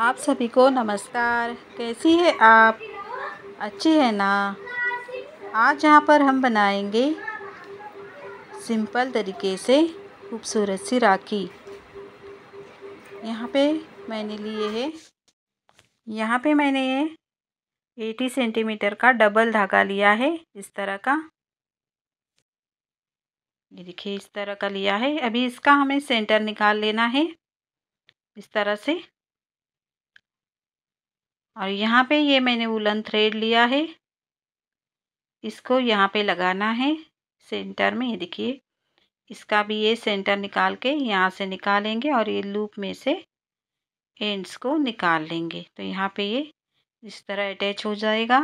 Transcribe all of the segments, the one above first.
आप सभी को नमस्कार कैसी है आप अच्छी है ना आज यहाँ पर हम बनाएंगे सिंपल तरीके से खूबसूरत सी राखी यहाँ पे मैंने लिए है यहाँ पे मैंने ये एटी सेंटीमीटर का डबल धागा लिया है इस तरह का ये देखिए इस तरह का लिया है अभी इसका हमें सेंटर निकाल लेना है इस तरह से और यहाँ पे ये मैंने उलन थ्रेड लिया है इसको यहाँ पे लगाना है सेंटर में ये देखिए इसका भी ये सेंटर निकाल के यहाँ से निकालेंगे और ये लूप में से एंड्स को निकाल लेंगे तो यहाँ पे ये इस तरह अटैच हो जाएगा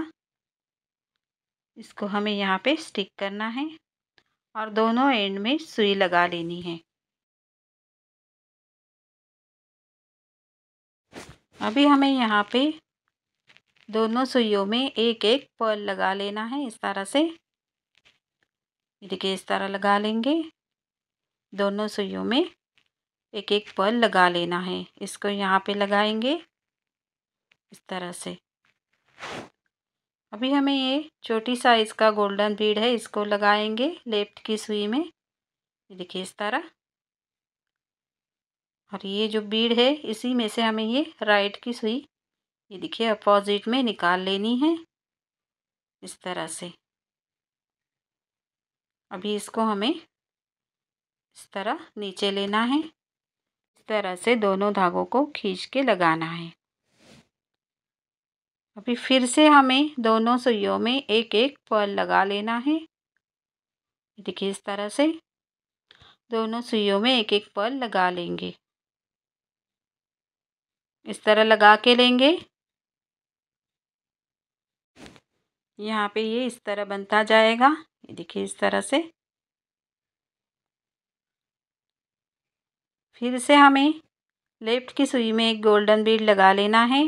इसको हमें यहाँ पे स्टिक करना है और दोनों एंड में सुई लगा लेनी है अभी हमें यहाँ पे दोनों सुइयों में एक एक पर्ल लगा लेना है इस तरह से देखिए इस तरह लगा लेंगे दोनों सुइयों में एक एक पर्ल लगा लेना है इसको यहाँ पे लगाएंगे इस तरह से अभी हमें ये छोटी साइज़ का गोल्डन बीड है इसको लगाएंगे लेफ्ट की सुई में ये देखिए इस तरह और ये जो बीड है इसी में से हमें ये राइट की सुई ये देखिए अपोजिट में निकाल लेनी है इस तरह से अभी इसको हमें इस तरह नीचे लेना है इस तरह से दोनों धागों को खींच के लगाना है अभी फिर से हमें दोनों सुइयों में एक एक पर्ल लगा लेना है देखिए इस तरह से दोनों सुइयों में एक एक पर्ल लगा लेंगे इस तरह लगा के लेंगे यहाँ पे ये इस तरह बनता जाएगा ये देखिए इस तरह से फिर से हमें लेफ़्ट की सुई में एक गोल्डन बीड लगा लेना है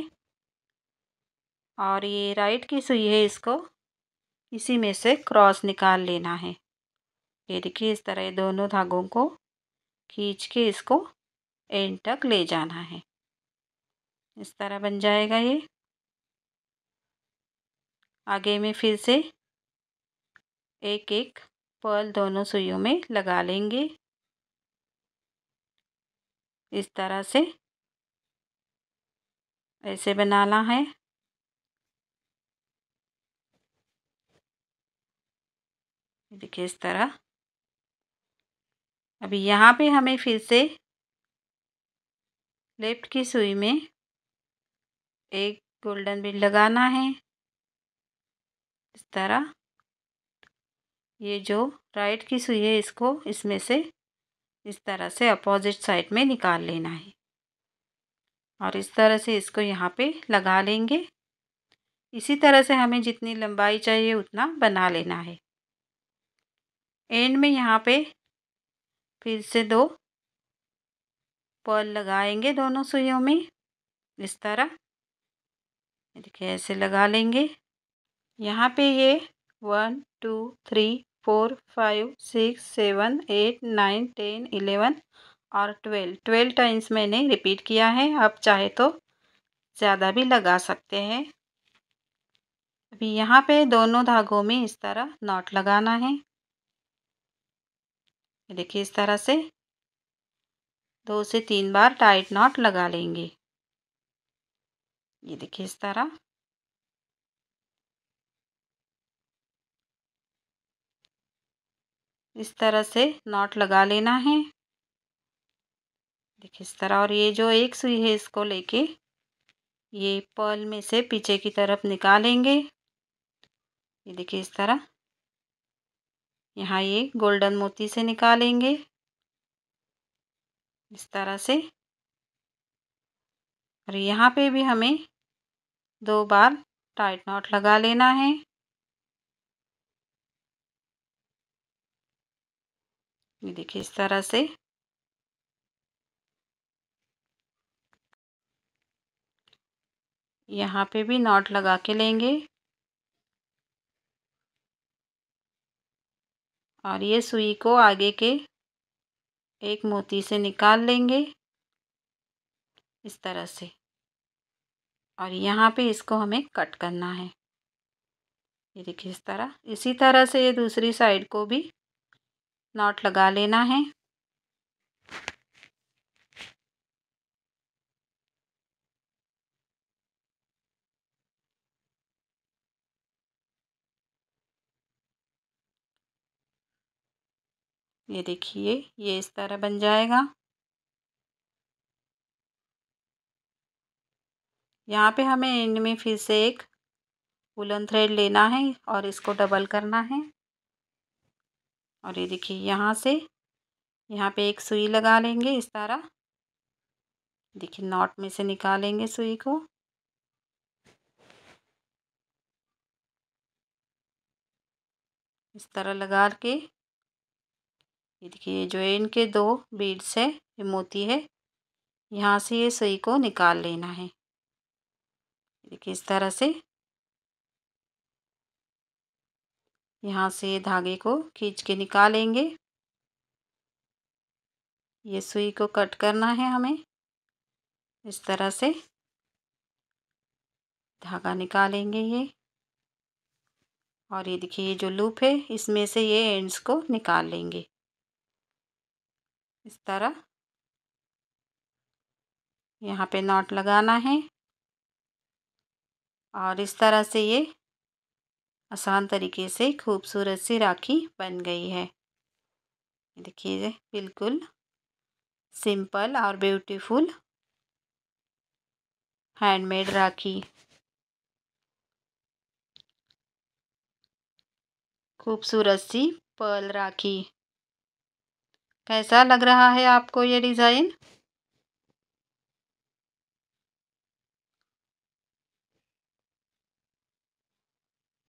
और ये राइट की सुई है इसको इसी में से क्रॉस निकाल लेना है ये देखिए इस तरह दोनों धागों को खींच के इसको एंड तक ले जाना है इस तरह बन जाएगा ये आगे में फिर से एक एक पर्ल दोनों सुइयों में लगा लेंगे इस तरह से ऐसे बनाना है देखिए इस तरह अभी यहाँ पे हमें फिर से लेफ्ट की सुई में एक गोल्डन बिल लगाना है इस तरह ये जो राइट की सुई है इसको इसमें से इस तरह से अपोजिट साइड में निकाल लेना है और इस तरह से इसको यहाँ पे लगा लेंगे इसी तरह से हमें जितनी लंबाई चाहिए उतना बना लेना है एंड में यहाँ पे फिर से दो पर्ल लगाएंगे दोनों सुइयों में इस तरह देखिए ऐसे लगा लेंगे यहाँ पे ये one two three four five six seven eight nine ten eleven और ट्वेल्व ट्वेल्व टाइम्स मैंने रिपीट किया है आप चाहे तो ज़्यादा भी लगा सकते हैं अभी यहाँ पे दोनों धागों में इस तरह नॉट लगाना है देखिए इस तरह से दो से तीन बार टाइट नॉट लगा लेंगे ये देखिए इस तरह इस तरह से नॉट लगा लेना है देखिए इस तरह और ये जो एक सुई है इसको लेके ये पर्ल में से पीछे की तरफ निकालेंगे ये देखिए इस तरह यहाँ ये गोल्डन मोती से निकालेंगे इस तरह से और यहाँ पे भी हमें दो बार टाइट नॉट लगा लेना है ये देखिए इस तरह से यहाँ पे भी नॉट लगा के लेंगे और ये सुई को आगे के एक मोती से निकाल लेंगे इस तरह से और यहाँ पे इसको हमें कट करना है ये देखिए इस तरह इसी तरह से ये दूसरी साइड को भी नॉट लगा लेना है ये देखिए ये इस तरह बन जाएगा यहाँ पे हमें एंड में फिर से एक उलन थ्रेड लेना है और इसको डबल करना है और ये देखिए यहाँ से यहाँ पे एक सुई लगा लेंगे इस तरह देखिए नॉट में से निकालेंगे सुई को इस तरह लगा के ये देखिए जो इनके दो बीड्स है ये मोती है यहाँ से ये सुई को निकाल लेना है देखिए इस तरह से यहाँ से धागे को खींच के निकालेंगे ये सुई को कट करना है हमें इस तरह से धागा निकालेंगे ये और ये देखिए ये जो लूप है इसमें से ये एंड्स को निकाल लेंगे इस तरह यहाँ पे नॉट लगाना है और इस तरह से ये आसान तरीके से खूबसूरत सी राखी बन गई है देखिए बिल्कुल सिंपल और ब्यूटीफुल हैंडमेड राखी खूबसूरत सी पर्ल राखी कैसा लग रहा है आपको ये डिज़ाइन